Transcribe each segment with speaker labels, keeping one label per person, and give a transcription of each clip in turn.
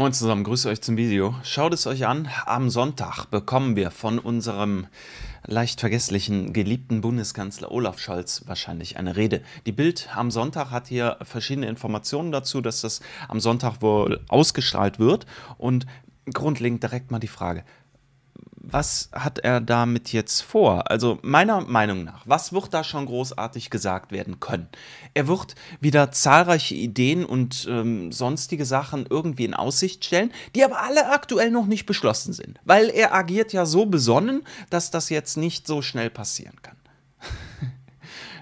Speaker 1: Moin zusammen, grüße euch zum Video. Schaut es euch an, am Sonntag bekommen wir von unserem leicht vergesslichen geliebten Bundeskanzler Olaf Scholz wahrscheinlich eine Rede. Die Bild am Sonntag hat hier verschiedene Informationen dazu, dass das am Sonntag wohl ausgestrahlt wird und grundlegend direkt mal die Frage, was hat er damit jetzt vor? Also meiner Meinung nach, was wird da schon großartig gesagt werden können? Er wird wieder zahlreiche Ideen und ähm, sonstige Sachen irgendwie in Aussicht stellen, die aber alle aktuell noch nicht beschlossen sind, weil er agiert ja so besonnen, dass das jetzt nicht so schnell passieren kann.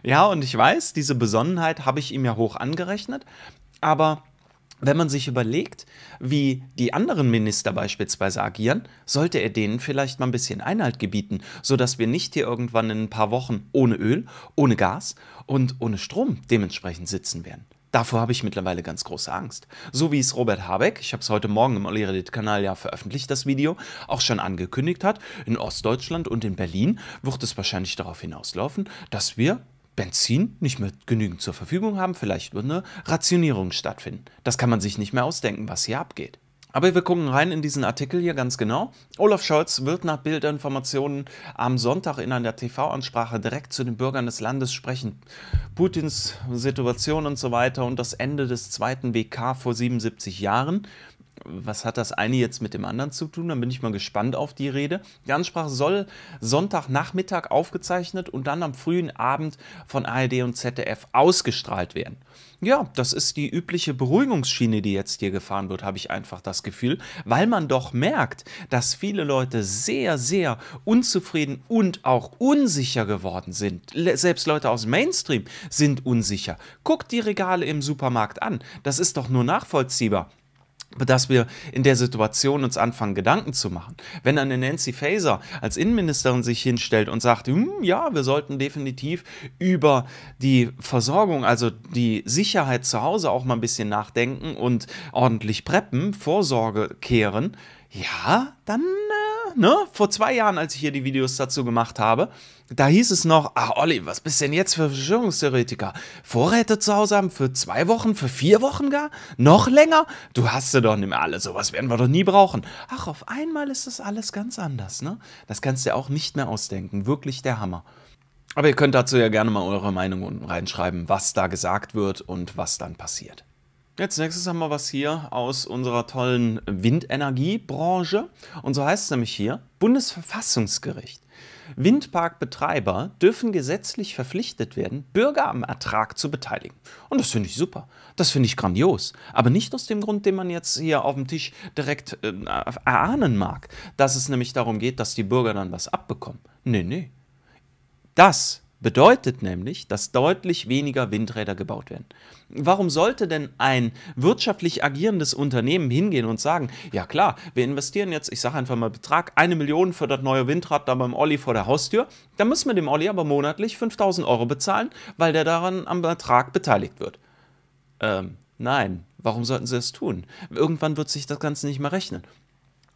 Speaker 1: ja, und ich weiß, diese Besonnenheit habe ich ihm ja hoch angerechnet, aber wenn man sich überlegt, wie die anderen Minister beispielsweise agieren, sollte er denen vielleicht mal ein bisschen Einhalt gebieten, sodass wir nicht hier irgendwann in ein paar Wochen ohne Öl, ohne Gas und ohne Strom dementsprechend sitzen werden. Davor habe ich mittlerweile ganz große Angst. So wie es Robert Habeck, ich habe es heute Morgen im Olli-Redit-Kanal ja veröffentlicht, das Video, auch schon angekündigt hat, in Ostdeutschland und in Berlin wird es wahrscheinlich darauf hinauslaufen, dass wir Benzin nicht mehr genügend zur Verfügung haben, vielleicht wird eine Rationierung stattfinden. Das kann man sich nicht mehr ausdenken, was hier abgeht. Aber wir gucken rein in diesen Artikel hier ganz genau. Olaf Scholz wird nach Bildinformationen am Sonntag in einer TV-Ansprache direkt zu den Bürgern des Landes sprechen. Putins Situation und so weiter und das Ende des zweiten WK vor 77 Jahren was hat das eine jetzt mit dem anderen zu tun? Dann bin ich mal gespannt auf die Rede. Die Ansprache soll Sonntagnachmittag aufgezeichnet und dann am frühen Abend von ARD und ZDF ausgestrahlt werden. Ja, das ist die übliche Beruhigungsschiene, die jetzt hier gefahren wird, habe ich einfach das Gefühl, weil man doch merkt, dass viele Leute sehr, sehr unzufrieden und auch unsicher geworden sind. Selbst Leute aus Mainstream sind unsicher. Guckt die Regale im Supermarkt an, das ist doch nur nachvollziehbar dass wir in der Situation uns anfangen, Gedanken zu machen. Wenn eine Nancy Faeser als Innenministerin sich hinstellt und sagt, hm, ja, wir sollten definitiv über die Versorgung, also die Sicherheit zu Hause auch mal ein bisschen nachdenken und ordentlich preppen, Vorsorge kehren, ja, dann äh, ne, vor zwei Jahren, als ich hier die Videos dazu gemacht habe, da hieß es noch, ah Olli, was bist denn jetzt für Verschwörungstheoretiker? Vorräte zu Hause haben für zwei Wochen, für vier Wochen gar? Noch länger? Du hast sie doch nicht mehr alle, sowas werden wir doch nie brauchen. Ach, auf einmal ist das alles ganz anders, ne? Das kannst du ja auch nicht mehr ausdenken, wirklich der Hammer. Aber ihr könnt dazu ja gerne mal eure Meinung unten reinschreiben, was da gesagt wird und was dann passiert. Jetzt nächstes haben wir was hier aus unserer tollen Windenergiebranche. Und so heißt es nämlich hier, Bundesverfassungsgericht. Windparkbetreiber dürfen gesetzlich verpflichtet werden, Bürger am Ertrag zu beteiligen. Und das finde ich super. Das finde ich grandios. Aber nicht aus dem Grund, den man jetzt hier auf dem Tisch direkt äh, erahnen mag, dass es nämlich darum geht, dass die Bürger dann was abbekommen. Nee, nee. Das Bedeutet nämlich, dass deutlich weniger Windräder gebaut werden. Warum sollte denn ein wirtschaftlich agierendes Unternehmen hingehen und sagen, ja klar, wir investieren jetzt, ich sage einfach mal Betrag, eine Million für das neue Windrad da beim Olli vor der Haustür, dann müssen wir dem Olli aber monatlich 5000 Euro bezahlen, weil der daran am Betrag beteiligt wird. Ähm, nein, warum sollten sie das tun? Irgendwann wird sich das Ganze nicht mehr rechnen.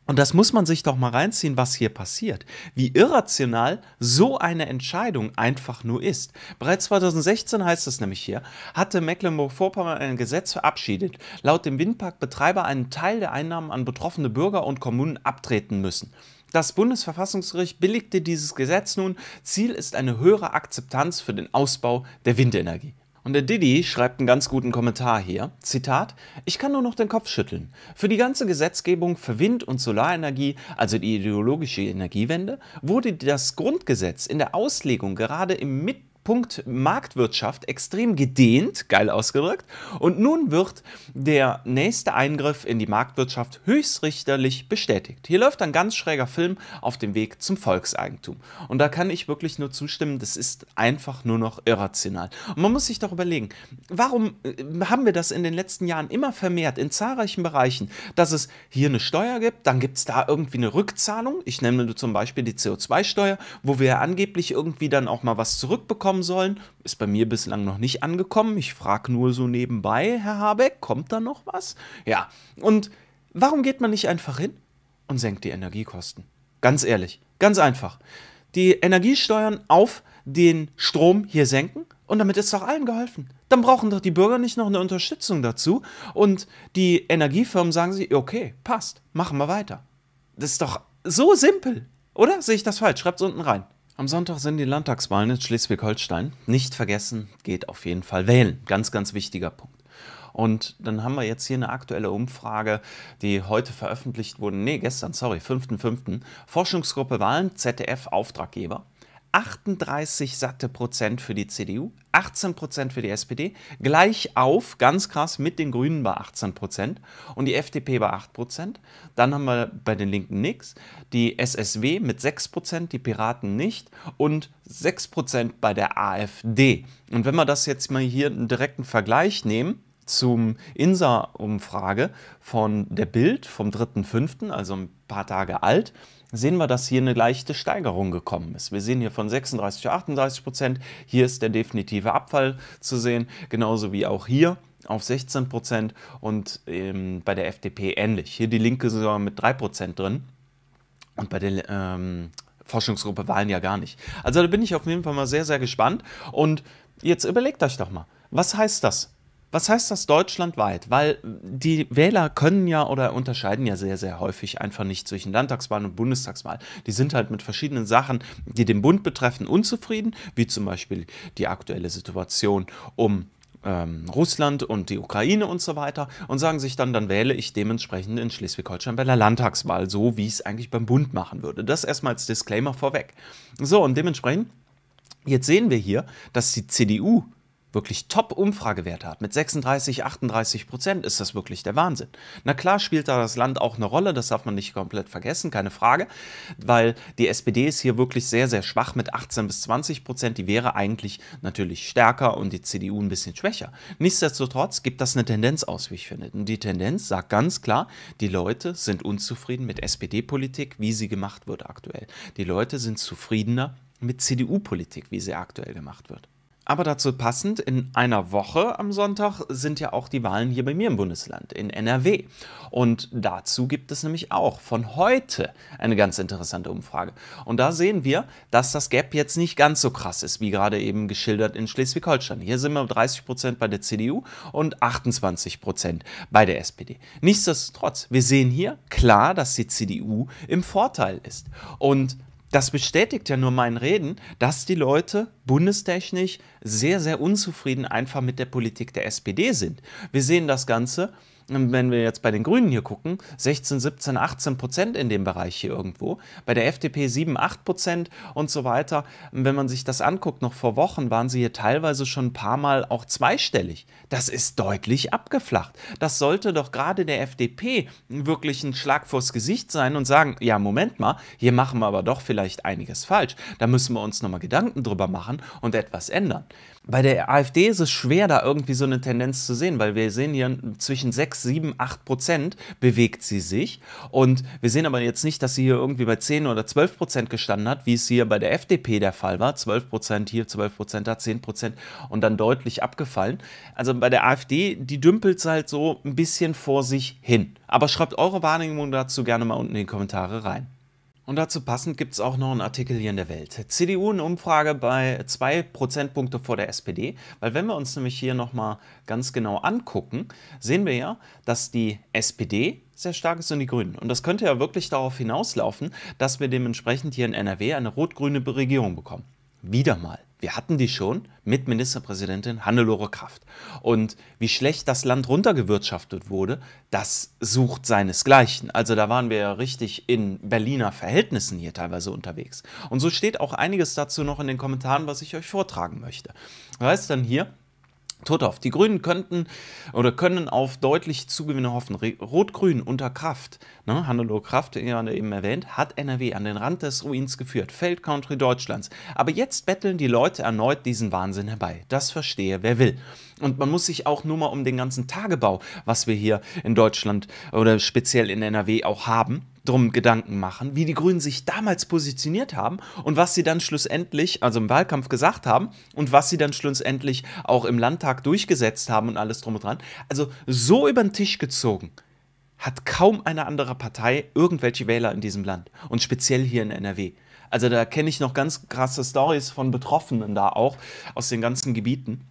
Speaker 1: Und das muss man sich doch mal reinziehen, was hier passiert. Wie irrational so eine Entscheidung einfach nur ist. Bereits 2016 heißt es nämlich hier, hatte Mecklenburg-Vorpommern ein Gesetz verabschiedet, laut dem Windparkbetreiber einen Teil der Einnahmen an betroffene Bürger und Kommunen abtreten müssen. Das Bundesverfassungsgericht billigte dieses Gesetz nun. Ziel ist eine höhere Akzeptanz für den Ausbau der Windenergie. Und der Didi schreibt einen ganz guten Kommentar hier. Zitat, ich kann nur noch den Kopf schütteln. Für die ganze Gesetzgebung für Wind- und Solarenergie, also die ideologische Energiewende, wurde das Grundgesetz in der Auslegung gerade im Mittel Punkt Marktwirtschaft extrem gedehnt, geil ausgedrückt, und nun wird der nächste Eingriff in die Marktwirtschaft höchstrichterlich bestätigt. Hier läuft ein ganz schräger Film auf dem Weg zum Volkseigentum. Und da kann ich wirklich nur zustimmen, das ist einfach nur noch irrational. Und man muss sich doch überlegen, warum äh, haben wir das in den letzten Jahren immer vermehrt in zahlreichen Bereichen, dass es hier eine Steuer gibt, dann gibt es da irgendwie eine Rückzahlung, ich nenne zum Beispiel die CO2-Steuer, wo wir angeblich irgendwie dann auch mal was zurückbekommen, kommen sollen. Ist bei mir bislang noch nicht angekommen. Ich frage nur so nebenbei, Herr Habeck, kommt da noch was? Ja, und warum geht man nicht einfach hin und senkt die Energiekosten? Ganz ehrlich, ganz einfach. Die Energiesteuern auf den Strom hier senken und damit ist doch allen geholfen. Dann brauchen doch die Bürger nicht noch eine Unterstützung dazu und die Energiefirmen sagen sie, okay, passt, machen wir weiter. Das ist doch so simpel, oder? Sehe ich das falsch? Schreibt es unten rein. Am Sonntag sind die Landtagswahlen in Schleswig-Holstein. Nicht vergessen, geht auf jeden Fall wählen. Ganz, ganz wichtiger Punkt. Und dann haben wir jetzt hier eine aktuelle Umfrage, die heute veröffentlicht wurde. Nee, gestern, sorry, 5.5. Forschungsgruppe Wahlen, ZDF Auftraggeber. 38 satte Prozent für die CDU, 18 Prozent für die SPD, gleich auf, ganz krass, mit den Grünen bei 18 Prozent und die FDP bei 8 Prozent. Dann haben wir bei den Linken nichts, die SSW mit 6 Prozent, die Piraten nicht und 6 Prozent bei der AfD. Und wenn wir das jetzt mal hier einen direkten Vergleich nehmen, zum INSA-Umfrage von der Bild vom 3.5., also ein paar Tage alt, sehen wir, dass hier eine leichte Steigerung gekommen ist. Wir sehen hier von 36 zu 38 Prozent. Hier ist der definitive Abfall zu sehen, genauso wie auch hier auf 16 Prozent und ähm, bei der FDP ähnlich. Hier die Linke sogar mit 3 Prozent drin und bei der ähm, Forschungsgruppe Wahlen ja gar nicht. Also da bin ich auf jeden Fall mal sehr, sehr gespannt und jetzt überlegt euch doch mal, was heißt das? Was heißt das deutschlandweit? Weil die Wähler können ja oder unterscheiden ja sehr, sehr häufig einfach nicht zwischen Landtagswahl und Bundestagswahl. Die sind halt mit verschiedenen Sachen, die den Bund betreffen, unzufrieden, wie zum Beispiel die aktuelle Situation um ähm, Russland und die Ukraine und so weiter und sagen sich dann, dann wähle ich dementsprechend in Schleswig-Holstein bei der Landtagswahl, so wie ich es eigentlich beim Bund machen würde. Das erstmal als Disclaimer vorweg. So, und dementsprechend, jetzt sehen wir hier, dass die CDU wirklich Top-Umfragewerte hat. Mit 36, 38 Prozent ist das wirklich der Wahnsinn. Na klar spielt da das Land auch eine Rolle, das darf man nicht komplett vergessen, keine Frage, weil die SPD ist hier wirklich sehr, sehr schwach mit 18 bis 20 Prozent. Die wäre eigentlich natürlich stärker und die CDU ein bisschen schwächer. Nichtsdestotrotz gibt das eine Tendenz aus, wie ich finde. Und die Tendenz sagt ganz klar, die Leute sind unzufrieden mit SPD-Politik, wie sie gemacht wird aktuell. Die Leute sind zufriedener mit CDU-Politik, wie sie aktuell gemacht wird. Aber dazu passend, in einer Woche am Sonntag sind ja auch die Wahlen hier bei mir im Bundesland, in NRW. Und dazu gibt es nämlich auch von heute eine ganz interessante Umfrage. Und da sehen wir, dass das Gap jetzt nicht ganz so krass ist, wie gerade eben geschildert in Schleswig-Holstein. Hier sind wir 30 Prozent bei der CDU und 28 Prozent bei der SPD. Nichtsdestotrotz, wir sehen hier klar, dass die CDU im Vorteil ist. Und das bestätigt ja nur meinen Reden, dass die Leute bundestechnisch sehr, sehr unzufrieden einfach mit der Politik der SPD sind. Wir sehen das Ganze wenn wir jetzt bei den Grünen hier gucken, 16, 17, 18 Prozent in dem Bereich hier irgendwo. Bei der FDP 7, 8 Prozent und so weiter. Wenn man sich das anguckt, noch vor Wochen waren sie hier teilweise schon ein paar Mal auch zweistellig. Das ist deutlich abgeflacht. Das sollte doch gerade der FDP wirklich ein Schlag vors Gesicht sein und sagen, ja, Moment mal, hier machen wir aber doch vielleicht einiges falsch. Da müssen wir uns nochmal Gedanken drüber machen und etwas ändern. Bei der AfD ist es schwer, da irgendwie so eine Tendenz zu sehen, weil wir sehen hier zwischen 6 6, 7, 8 Prozent bewegt sie sich. Und wir sehen aber jetzt nicht, dass sie hier irgendwie bei 10 oder 12 Prozent gestanden hat, wie es hier bei der FDP der Fall war. 12 Prozent hier, 12 Prozent da, 10 Prozent und dann deutlich abgefallen. Also bei der AfD, die dümpelt es halt so ein bisschen vor sich hin. Aber schreibt eure Wahrnehmung dazu gerne mal unten in die Kommentare rein. Und dazu passend gibt es auch noch einen Artikel hier in der Welt. CDU in Umfrage bei zwei Prozentpunkte vor der SPD, weil wenn wir uns nämlich hier nochmal ganz genau angucken, sehen wir ja, dass die SPD sehr stark ist und die Grünen. Und das könnte ja wirklich darauf hinauslaufen, dass wir dementsprechend hier in NRW eine rot-grüne Regierung bekommen. Wieder mal wir hatten die schon mit Ministerpräsidentin Hannelore Kraft. Und wie schlecht das Land runtergewirtschaftet wurde, das sucht seinesgleichen. Also da waren wir ja richtig in Berliner Verhältnissen hier teilweise unterwegs. Und so steht auch einiges dazu noch in den Kommentaren, was ich euch vortragen möchte. Da heißt dann hier, Tothoff, die Grünen könnten oder können auf deutliche Zugewinne hoffen. Rot-Grün unter Kraft, ne, Hannelore Kraft, ja eben erwähnt, hat NRW an den Rand des Ruins geführt. Feldcountry Deutschlands. Aber jetzt betteln die Leute erneut diesen Wahnsinn herbei. Das verstehe wer will. Und man muss sich auch nur mal um den ganzen Tagebau, was wir hier in Deutschland oder speziell in NRW auch haben, drum Gedanken machen, wie die Grünen sich damals positioniert haben und was sie dann schlussendlich, also im Wahlkampf gesagt haben und was sie dann schlussendlich auch im Landtag durchgesetzt haben und alles drum und dran. Also so über den Tisch gezogen hat kaum eine andere Partei irgendwelche Wähler in diesem Land und speziell hier in NRW. Also da kenne ich noch ganz krasse Stories von Betroffenen da auch aus den ganzen Gebieten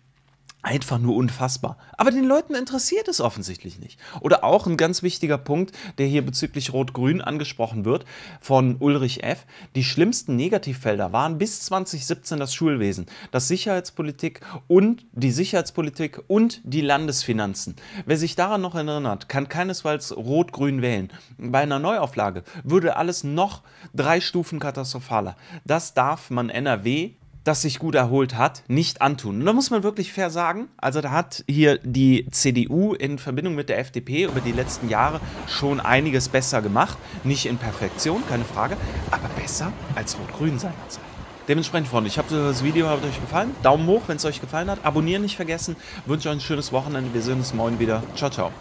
Speaker 1: einfach nur unfassbar. Aber den Leuten interessiert es offensichtlich nicht. Oder auch ein ganz wichtiger Punkt, der hier bezüglich Rot-Grün angesprochen wird, von Ulrich F. Die schlimmsten Negativfelder waren bis 2017 das Schulwesen, das Sicherheitspolitik und die Sicherheitspolitik und die Landesfinanzen. Wer sich daran noch erinnert, kann keinesfalls Rot-Grün wählen. Bei einer Neuauflage würde alles noch drei Stufen katastrophaler. Das darf man NRW das sich gut erholt hat, nicht antun. Und da muss man wirklich fair sagen, also da hat hier die CDU in Verbindung mit der FDP über die letzten Jahre schon einiges besser gemacht. Nicht in Perfektion, keine Frage, aber besser als Rot-Grün seinerzeit. Dementsprechend, Freunde, ich hoffe, das Video hat euch gefallen. Daumen hoch, wenn es euch gefallen hat. Abonnieren nicht vergessen. Wünsche euch ein schönes Wochenende. Wir sehen uns morgen wieder. Ciao, ciao.